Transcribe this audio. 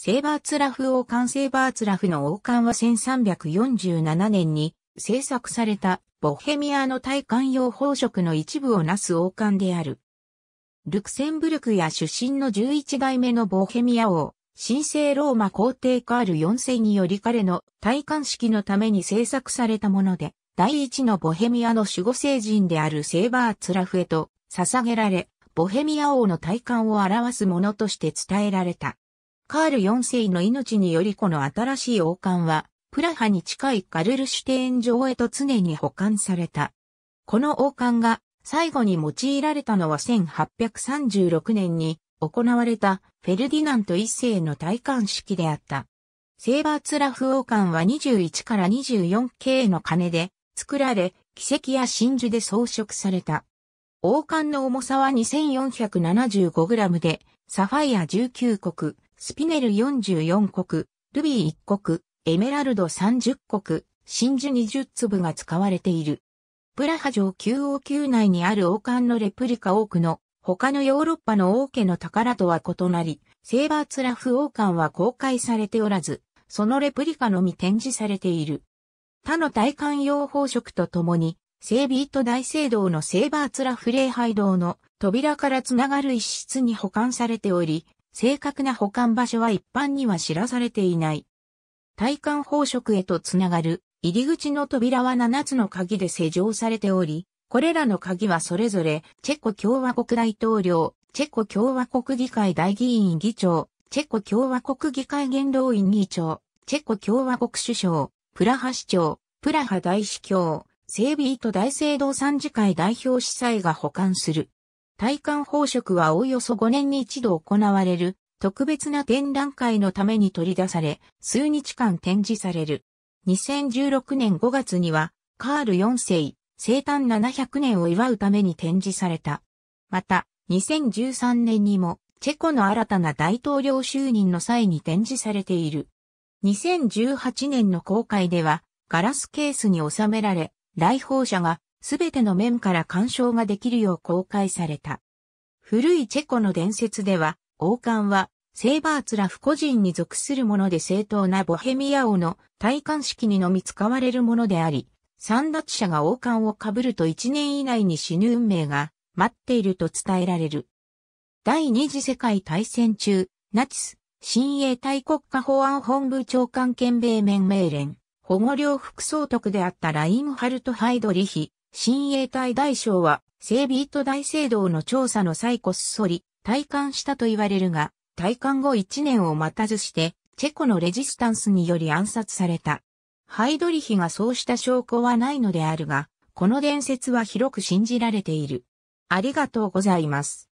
セーバーツラフ王冠セーバーツラフの王冠は1347年に制作されたボヘミアの体感用宝飾の一部をなす王冠である。ルクセンブルクや出身の11代目のボヘミア王、神聖ローマ皇帝カール4世により彼の体冠式のために制作されたもので、第一のボヘミアの守護聖人であるセーバーツラフへと捧げられ、ボヘミア王の体冠を表すものとして伝えられた。カール4世の命によりこの新しい王冠は、プラハに近いカルルシュテーン城へと常に保管された。この王冠が最後に用いられたのは1836年に行われたフェルディナント一世の戴冠式であった。セーバーツラフ王冠は21から 24K の鐘で作られ、奇跡や真珠で装飾された。王冠の重さは 2475g で、サファイア19国、スピネル44国、ルビー1国、エメラルド30国、真珠20粒が使われている。プラハ城9王宮内にある王冠のレプリカ多くの他のヨーロッパの王家の宝とは異なり、セーバーツラフ王冠は公開されておらず、そのレプリカのみ展示されている。他の体観用宝飾とともに、セービート大聖堂のセーバーツラフ礼拝堂の扉からつながる一室に保管されており、正確な保管場所は一般には知らされていない。体幹宝飾へとつながる入り口の扉は7つの鍵で施錠されており、これらの鍵はそれぞれチェコ共和国大統領、チェコ共和国議会大議員議長、チェコ共和国議会元老院議長、チェコ共和国首相、プラハ市長、プラハ大司教、セービート大聖堂参事会代表司祭が保管する。体感宝飾はおおよそ5年に一度行われる特別な展覧会のために取り出され、数日間展示される。2016年5月には、カール4世、生誕700年を祝うために展示された。また、2013年にも、チェコの新たな大統領就任の際に展示されている。2018年の公開では、ガラスケースに収められ、来訪者がすべての面から鑑賞ができるよう公開された。古いチェコの伝説では、王冠は、セーバーツラフ個人に属するもので正当なボヘミア王の戴冠式にのみ使われるものであり、三奪者が王冠を被ると1年以内に死ぬ運命が待っていると伝えられる。第二次世界大戦中、ナチス、新英大国家保安本部長官兼米面命令、保護領副総督であったラインハルト・ハイドリヒ、親衛隊大将は、整備と大聖堂の調査の際こっそり、退官したと言われるが、退官後1年を待たずして、チェコのレジスタンスにより暗殺された。ハイドリヒがそうした証拠はないのであるが、この伝説は広く信じられている。ありがとうございます。